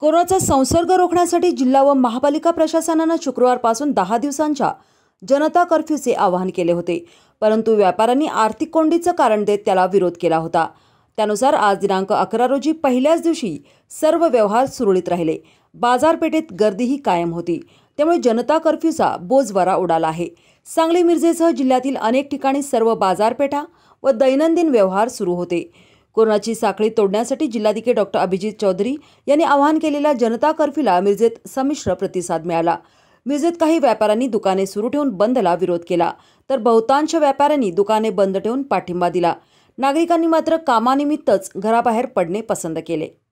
कोरोनाचा संसर्ग रोखण्यासाठी जिल्हा व महापालिका प्रशासनानं शुक्रवारपासून दहा दिवसांच्या जनता कर्फ्यूचे आवाहन केले होते परंतु व्यापाऱ्यांनी आर्थिक कोंडीचं कारण देत त्याला विरोध केला होता त्यानुसार आज दिनांक अकरा रोजी पहिल्याच दिवशी सर्व व्यवहार सुरळीत राहिले बाजारपेठेत गर्दीही कायम होती त्यामुळे जनता कर्फ्यूचा बोजवारा उडाला आहे सांगली मिरजेसह जिल्ह्यातील अनेक ठिकाणी सर्व बाजारपेठा व दैनंदिन व्यवहार सुरू होते कोरोनाची साखळी तोडण्यासाठी जिल्हाधिकारी डॉक्टर अभिजित चौधरी यांनी आवाहन केलेल्या जनता कर्फ्यूला मिरजेत संमिश्र प्रतिसाद मिळाला मिरजेत काही व्यापाऱ्यांनी दुकाने सुरू ठेवून बंदला विरोध केला तर बहुतांश व्यापाऱ्यांनी दुकाने बंद ठेवून पाठिंबा दिला नागरिकांनी मात्र कामानिमित्तच घराबाहेर पडणे पसंत केले